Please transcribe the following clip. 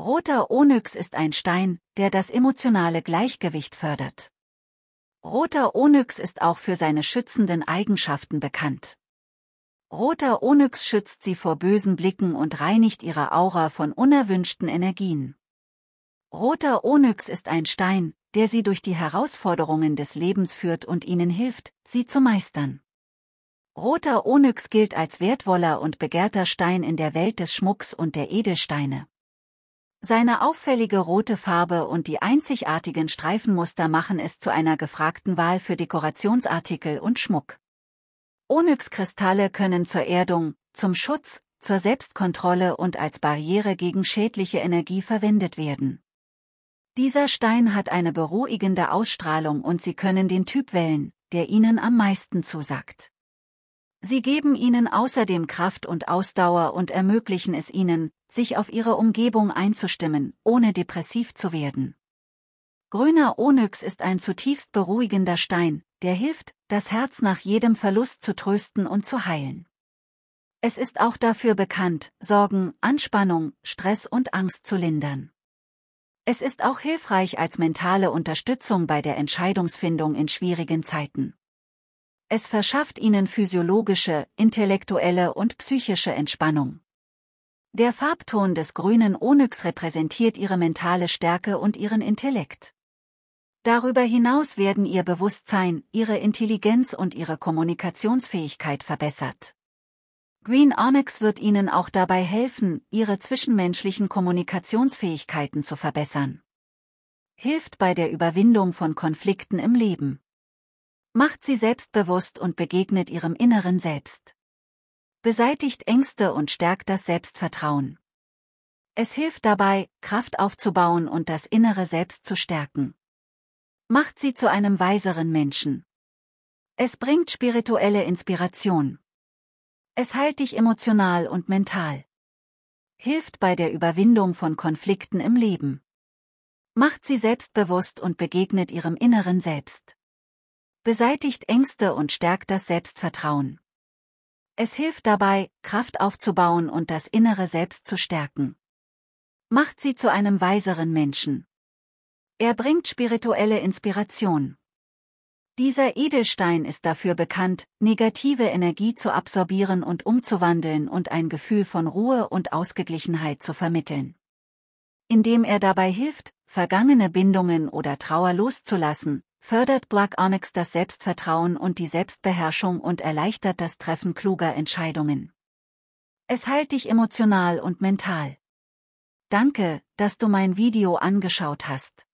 Roter Onyx ist ein Stein, der das emotionale Gleichgewicht fördert. Roter Onyx ist auch für seine schützenden Eigenschaften bekannt. Roter Onyx schützt sie vor bösen Blicken und reinigt ihre Aura von unerwünschten Energien. Roter Onyx ist ein Stein, der sie durch die Herausforderungen des Lebens führt und ihnen hilft, sie zu meistern. Roter Onyx gilt als wertvoller und begehrter Stein in der Welt des Schmucks und der Edelsteine. Seine auffällige rote Farbe und die einzigartigen Streifenmuster machen es zu einer gefragten Wahl für Dekorationsartikel und Schmuck. Onyx-Kristalle können zur Erdung, zum Schutz, zur Selbstkontrolle und als Barriere gegen schädliche Energie verwendet werden. Dieser Stein hat eine beruhigende Ausstrahlung und Sie können den Typ wählen, der Ihnen am meisten zusagt. Sie geben ihnen außerdem Kraft und Ausdauer und ermöglichen es ihnen, sich auf ihre Umgebung einzustimmen, ohne depressiv zu werden. Grüner Onyx ist ein zutiefst beruhigender Stein, der hilft, das Herz nach jedem Verlust zu trösten und zu heilen. Es ist auch dafür bekannt, Sorgen, Anspannung, Stress und Angst zu lindern. Es ist auch hilfreich als mentale Unterstützung bei der Entscheidungsfindung in schwierigen Zeiten. Es verschafft ihnen physiologische, intellektuelle und psychische Entspannung. Der Farbton des grünen Onyx repräsentiert ihre mentale Stärke und ihren Intellekt. Darüber hinaus werden ihr Bewusstsein, ihre Intelligenz und ihre Kommunikationsfähigkeit verbessert. Green Onyx wird ihnen auch dabei helfen, ihre zwischenmenschlichen Kommunikationsfähigkeiten zu verbessern. Hilft bei der Überwindung von Konflikten im Leben macht sie selbstbewusst und begegnet ihrem inneren Selbst. Beseitigt Ängste und stärkt das Selbstvertrauen. Es hilft dabei, Kraft aufzubauen und das innere Selbst zu stärken. Macht sie zu einem weiseren Menschen. Es bringt spirituelle Inspiration. Es heilt dich emotional und mental. Hilft bei der Überwindung von Konflikten im Leben. Macht sie selbstbewusst und begegnet ihrem inneren Selbst beseitigt Ängste und stärkt das Selbstvertrauen. Es hilft dabei, Kraft aufzubauen und das innere Selbst zu stärken. Macht sie zu einem weiseren Menschen. Er bringt spirituelle Inspiration. Dieser Edelstein ist dafür bekannt, negative Energie zu absorbieren und umzuwandeln und ein Gefühl von Ruhe und Ausgeglichenheit zu vermitteln. Indem er dabei hilft, vergangene Bindungen oder Trauer loszulassen, fördert Black Onyx das Selbstvertrauen und die Selbstbeherrschung und erleichtert das Treffen kluger Entscheidungen. Es heilt dich emotional und mental. Danke, dass du mein Video angeschaut hast.